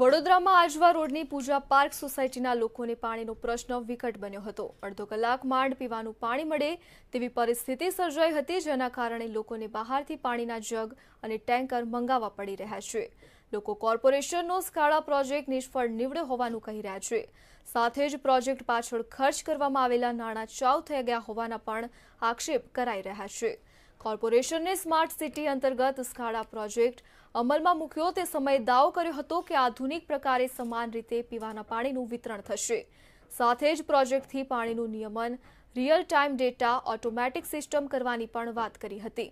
વડોદરામાં આજવા રોડની પૂજા પાર્ક સોસાયટીના લોકોને પાણીનો પ્રશ્ન વિકટ બન્યો હતો અડધો કલાક માંડ પીવાનું પાણી મળે તેવી પરિસ્થિતિ સર્જાઈ હતી જેના કારણે લોકોને બહારથી પાણીના જગ અને ટેન્કર મંગાવવા પડી રહ્યા છે લોકો કોર્પોરેશનનો સ્કાળા પ્રોજેક્ટ નિષ્ફળ નીવડ્યો હોવાનું કહી રહ્યા છે સાથે જ પ્રોજેક્ટ પાછળ ખર્ચ કરવામાં આવેલા નાણાં ચાવ થઈ ગયા હોવાના પણ આક્ષેપ કરાઈ રહ્યા છે કોર્પોરેશનને સ્માર્ટ સિટી અંતર્ગત ઉસ્ખાડા પ્રોજેક્ટ અમલમાં મૂક્યો તે સમયે દાવો કર્યો હતો કે આધુનિક પ્રકારે સમાન રીતે પીવાના પાણીનું વિતરણ થશે સાથે જ પ્રોજેક્ટથી પાણીનું નિયમન real time data automatic system કરવાની પણ વાત કરી હતી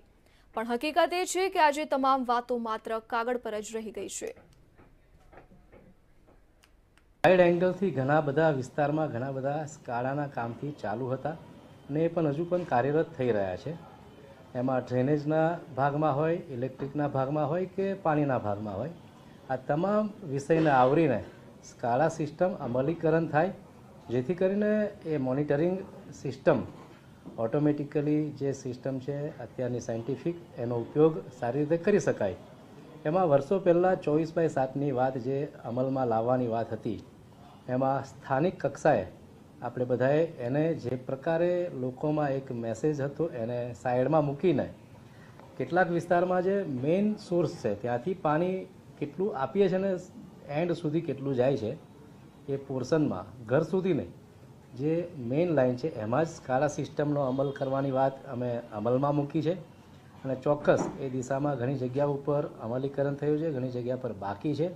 પણ હકીકત એ છે કે આજે તમામ વાતો માત્ર કાગળ પર જ રહી ગઈ છે સાઇડ એંગલથી ઘણા બધા વિસ્તારમાં ઘણા બધા સ્કાડાના કામથી ચાલુ હતા અને એ પણ હજુ પણ કાર્યરત થઈ રહ્યા છે એમાં ડ્રેનેજના ભાગમાં હોય ઇલેક્ટ્રિકના ભાગમાં હોય કે પાણીના ભાગમાં હોય આ તમામ વિષયને આવરીને સ્કાળા સિસ્ટમ અમલીકરણ થાય જેથી કરીને એ મોનિટરિંગ સિસ્ટમ ઓટોમેટિકલી જે સિસ્ટમ છે અત્યારની સાયન્ટિફિક એનો ઉપયોગ સારી રીતે કરી શકાય એમાં વર્ષો પહેલાં ચોવીસ બાય સાતની વાત જે અમલમાં લાવવાની વાત હતી એમાં સ્થાનિક કક્ષાએ આપણે બધાએ એને જે પ્રકારે લોકોમાં એક મેસેજ હતો એને સાઈડમાં મૂકીને કેટલાક વિસ્તારમાં જે મેઇન સોર્સ છે ત્યાંથી પાણી કેટલું આપીએ છીએ ને એન્ડ સુધી કેટલું જાય છે એ પોર્શનમાં ઘર સુધી નહીં જે મેઇન લાઈન છે એમાં જ સ્કારા સિસ્ટમનો અમલ કરવાની વાત અમે અમલમાં મૂકી છે અને ચોક્કસ એ દિશામાં ઘણી જગ્યા ઉપર અમલીકરણ થયું છે ઘણી જગ્યા પર બાકી છે